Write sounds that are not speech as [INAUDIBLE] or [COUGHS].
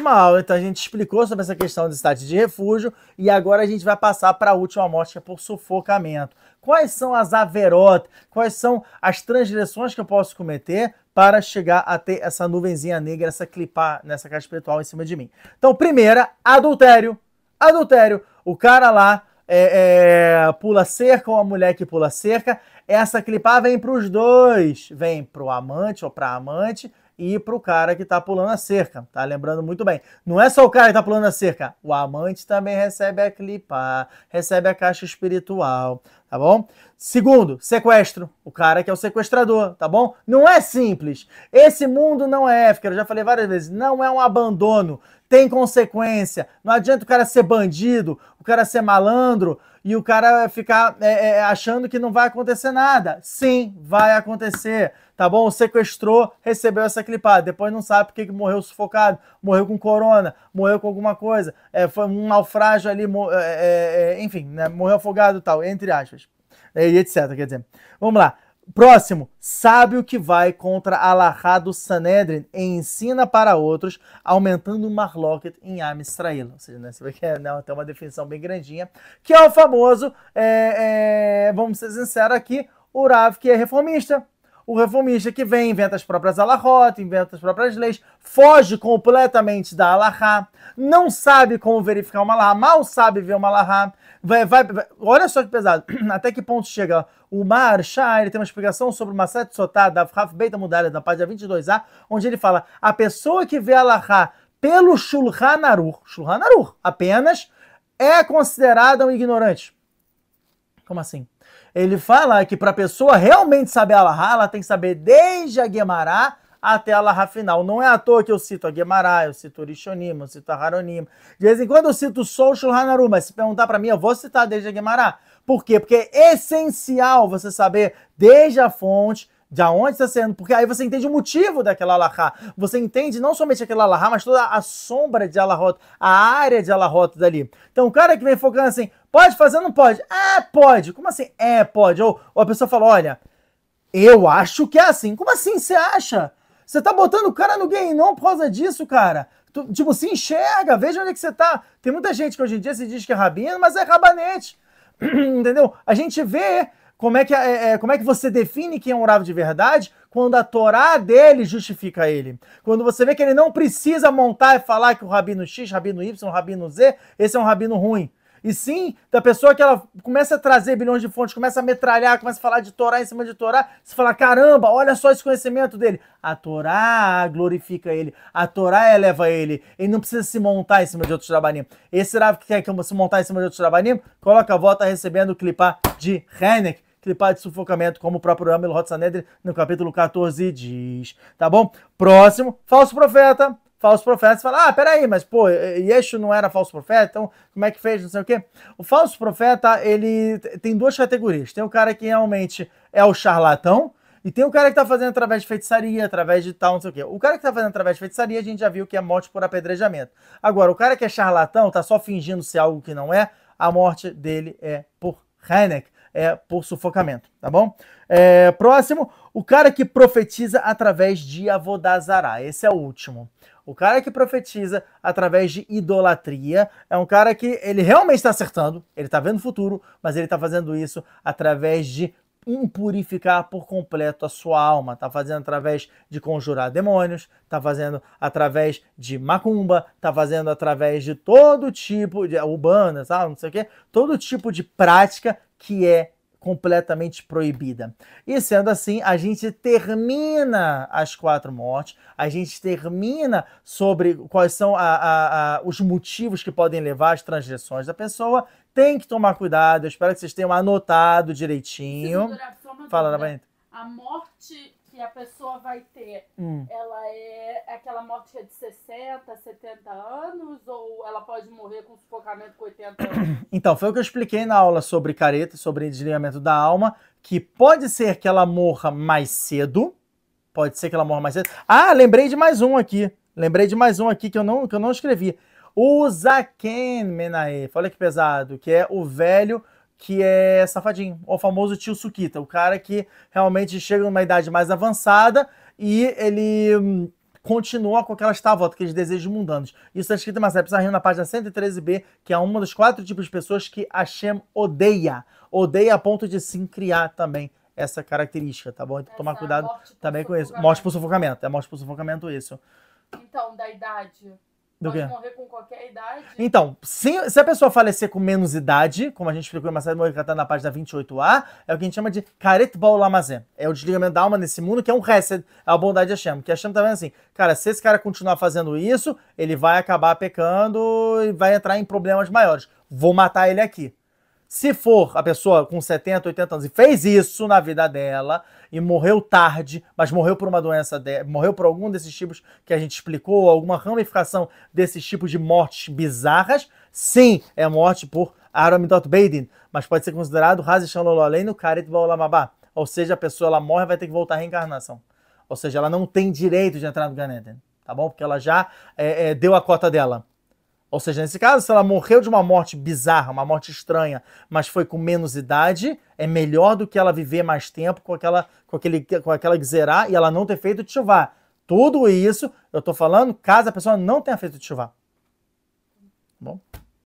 última aula, então a gente explicou sobre essa questão do estado de refúgio e agora a gente vai passar para a última morte, que é por sufocamento. Quais são as averotas, quais são as transgressões que eu posso cometer para chegar a ter essa nuvenzinha negra, essa clipar nessa caixa espiritual em cima de mim? Então, primeira, adultério. Adultério. O cara lá é, é, pula cerca ou a mulher que pula cerca, essa clipar vem para os dois. Vem para o amante ou para a amante e para o cara que está pulando a cerca, tá lembrando muito bem. Não é só o cara que está pulando a cerca, o amante também recebe a clipa, recebe a caixa espiritual, tá bom? Segundo, sequestro, o cara que é o sequestrador, tá bom? Não é simples. Esse mundo não é, porque eu já falei várias vezes, não é um abandono tem consequência. Não adianta o cara ser bandido, o cara ser malandro e o cara ficar é, é, achando que não vai acontecer nada. Sim, vai acontecer, tá bom? Sequestrou, recebeu essa clipada, depois não sabe porque que morreu sufocado, morreu com corona, morreu com alguma coisa, é, foi um naufrágio ali, é, é, é, enfim, né? morreu afogado e tal, entre aspas, né? e etc. Quer dizer, vamos lá. Próximo, sabe o que vai contra Alahá do Sanedrin e ensina para outros, aumentando o Marloket em Am Israel. Ou seja, né, você vê que é, né, tem uma definição bem grandinha, que é o famoso, é, é, vamos ser sinceros aqui, o Rav que é reformista o reformista que vem, inventa as próprias alahot, inventa as próprias leis, foge completamente da alahá, não sabe como verificar uma alahá, mal sabe ver uma alahá, vai, vai, vai, olha só que pesado, [CLEARS THROAT] até que ponto chega o Marsha? ele tem uma explicação sobre o Maset Sotá, da Raf Beita Mudalha, da página 22a, onde ele fala, a pessoa que vê alahá pelo Shulhan Aruch, Aruch, apenas, é considerada um ignorante. Como assim? Ele fala que para a pessoa realmente saber a Laha, ela tem que saber desde a Guemará até a Laha final. Não é à toa que eu cito a Guemará, eu cito o Rishonim, eu cito a Haronim. De vez em quando eu cito só o Shulhanaru, mas se perguntar para mim, eu vou citar desde a Guemará. Por quê? Porque é essencial você saber desde a fonte de aonde está sendo, porque aí você entende o motivo daquela alahá. Você entende não somente aquela alahá, mas toda a sombra de alahota, a área de alahota dali. Então o cara que vem focando assim, pode fazer ou não pode? É, pode. Como assim? É, pode. Ou, ou a pessoa fala, olha, eu acho que é assim. Como assim você acha? Você tá botando o cara no game não por causa disso, cara. Tu, tipo, se enxerga, veja onde é que você tá. Tem muita gente que hoje em dia se diz que é rabino, mas é rabanete. [CLEARS THROAT] Entendeu? A gente vê como é que, é, é, como é que você define quem é um Rav de verdade? Quando a Torá dele justifica ele. Quando você vê que ele não precisa montar e falar que o Rabino X, Rabino Y, Rabino Z, esse é um Rabino ruim. E sim, da pessoa que ela começa a trazer bilhões de fontes, começa a metralhar, começa a falar de Torá em cima de Torá, você fala, caramba, olha só esse conhecimento dele. A Torá glorifica ele, a Torá eleva ele, ele não precisa se montar em cima de outros trabalhinhos. Esse Rav que quer que se montar em cima de outros trabalhinhos, coloca a volta recebendo o clipar de Heineck lhe de sufocamento, como o próprio Amelo Hotsanedri no capítulo 14 diz. Tá bom? Próximo, falso profeta. Falso profeta, você fala, ah, peraí, mas pô, Yeshu não era falso profeta, então como é que fez, não sei o quê? O falso profeta, ele tem duas categorias. Tem o cara que realmente é o charlatão, e tem o cara que tá fazendo através de feitiçaria, através de tal, não sei o quê. O cara que tá fazendo através de feitiçaria, a gente já viu que é morte por apedrejamento. Agora, o cara que é charlatão, tá só fingindo ser algo que não é, a morte dele é por Heineck é, por sufocamento, tá bom? É, próximo, o cara que profetiza através de avodazará. Esse é o último. O cara que profetiza através de idolatria é um cara que ele realmente está acertando, ele está vendo o futuro, mas ele está fazendo isso através de impurificar por completo a sua alma. está fazendo através de conjurar demônios, está fazendo através de macumba, está fazendo através de todo tipo de é, urbanas, não sei o quê, todo tipo de prática que é completamente proibida. E sendo assim, a gente termina as quatro mortes, a gente termina sobre quais são a, a, a, os motivos que podem levar às transgressões da pessoa. Tem que tomar cuidado, eu espero que vocês tenham anotado direitinho. Fala, Nabanita. A morte a pessoa vai ter, hum. ela é aquela morte é de 60, 70 anos ou ela pode morrer com sufocamento com 80 anos? [COUGHS] Então, foi o que eu expliquei na aula sobre careta, sobre desligamento da alma, que pode ser que ela morra mais cedo, pode ser que ela morra mais cedo. Ah, lembrei de mais um aqui. Lembrei de mais um aqui que eu não, que eu não escrevi. O Zaken Menae, olha que pesado, que é o velho que é safadinho, o famoso tio Sukita, o cara que realmente chega numa idade mais avançada e ele hum, continua com aquelas tavotas, aqueles desejos mundanos. Isso está é escrito em Marcelo Pizarrinho na página 113b, que é uma dos quatro tipos de pessoas que Hashem odeia. Odeia a ponto de se criar também essa característica, tá bom? Então tomar cuidado também com isso. Morte por sufocamento, é morte por sufocamento isso. Então, da idade... Do Pode quê? morrer com qualquer idade. Então, se, se a pessoa falecer com menos idade, como a gente explicou em uma que está na página 28A, é o que a gente chama de caret Baul É o desligamento da alma nesse mundo, que é um É a bondade de Hashem. Que Hashem tá vendo assim, cara, se esse cara continuar fazendo isso, ele vai acabar pecando e vai entrar em problemas maiores. Vou matar ele aqui. Se for a pessoa com 70, 80 anos e fez isso na vida dela e morreu tarde, mas morreu por uma doença, de, morreu por algum desses tipos que a gente explicou, alguma ramificação desses tipos de mortes bizarras, sim, é morte por Aramidot Beidin, mas pode ser considerado Hazishan Lololei no Karit Baolamabá. Ou seja, a pessoa ela morre vai ter que voltar à reencarnação. Ou seja, ela não tem direito de entrar no Ganeden, tá bom? Porque ela já é, é, deu a cota dela. Ou seja, nesse caso, se ela morreu de uma morte bizarra, uma morte estranha, mas foi com menos idade, é melhor do que ela viver mais tempo com aquela com aquele com aquela gzerá e ela não ter feito chuvar. Tudo isso, eu estou falando, caso a pessoa não tenha feito chuvar.